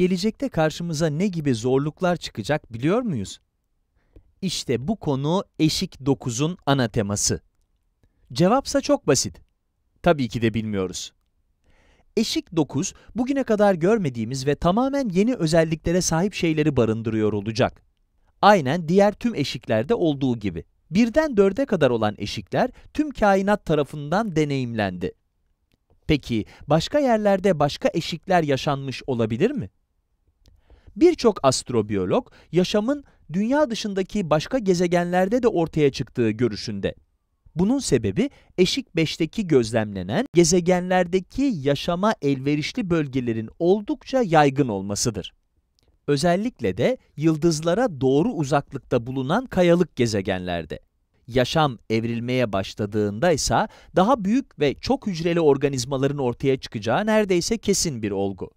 gelecekte karşımıza ne gibi zorluklar çıkacak biliyor muyuz? İşte bu konu eşik 9'un ana teması. Cevapsa çok basit. Tabii ki de bilmiyoruz. Eşik 9, bugüne kadar görmediğimiz ve tamamen yeni özelliklere sahip şeyleri barındırıyor olacak. Aynen diğer tüm eşiklerde olduğu gibi. birden dörde kadar olan eşikler tüm kainat tarafından deneyimlendi. Peki başka yerlerde başka eşikler yaşanmış olabilir mi? Birçok astrobiyolog yaşamın dünya dışındaki başka gezegenlerde de ortaya çıktığı görüşünde. Bunun sebebi eşik 5'teki gözlemlenen gezegenlerdeki yaşama elverişli bölgelerin oldukça yaygın olmasıdır. Özellikle de yıldızlara doğru uzaklıkta bulunan kayalık gezegenlerde. Yaşam evrilmeye başladığında ise daha büyük ve çok hücreli organizmaların ortaya çıkacağı neredeyse kesin bir olgu.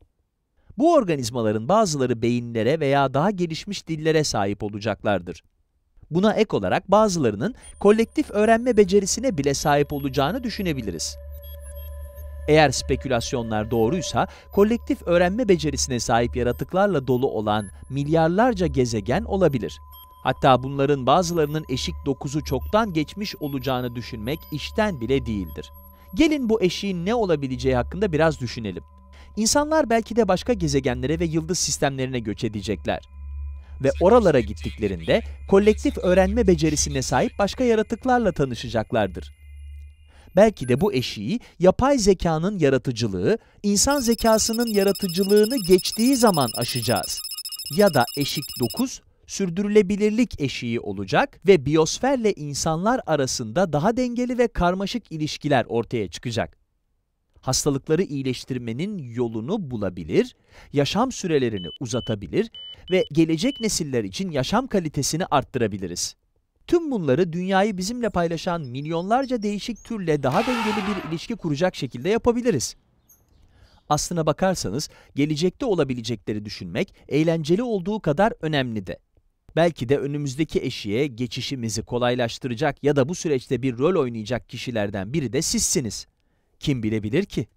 Bu organizmaların bazıları beyinlere veya daha gelişmiş dillere sahip olacaklardır. Buna ek olarak bazılarının kolektif öğrenme becerisine bile sahip olacağını düşünebiliriz. Eğer spekülasyonlar doğruysa, kolektif öğrenme becerisine sahip yaratıklarla dolu olan milyarlarca gezegen olabilir. Hatta bunların bazılarının eşik 9'u çoktan geçmiş olacağını düşünmek işten bile değildir. Gelin bu eşiğin ne olabileceği hakkında biraz düşünelim. İnsanlar belki de başka gezegenlere ve yıldız sistemlerine göç edecekler. Ve oralara gittiklerinde şey kolektif öğrenme becerisine sahip başka yaratıklarla tanışacaklardır. Belki de bu eşiği yapay zekanın yaratıcılığı, insan zekasının yaratıcılığını geçtiği zaman aşacağız. Ya da eşik 9, sürdürülebilirlik eşiği olacak ve biyosferle insanlar arasında daha dengeli ve karmaşık ilişkiler ortaya çıkacak hastalıkları iyileştirmenin yolunu bulabilir, yaşam sürelerini uzatabilir ve gelecek nesiller için yaşam kalitesini arttırabiliriz. Tüm bunları dünyayı bizimle paylaşan milyonlarca değişik türle daha dengeli bir ilişki kuracak şekilde yapabiliriz. Aslına bakarsanız gelecekte olabilecekleri düşünmek eğlenceli olduğu kadar önemli de. Belki de önümüzdeki eşiğe geçişimizi kolaylaştıracak ya da bu süreçte bir rol oynayacak kişilerden biri de sizsiniz kim bilebilir ki?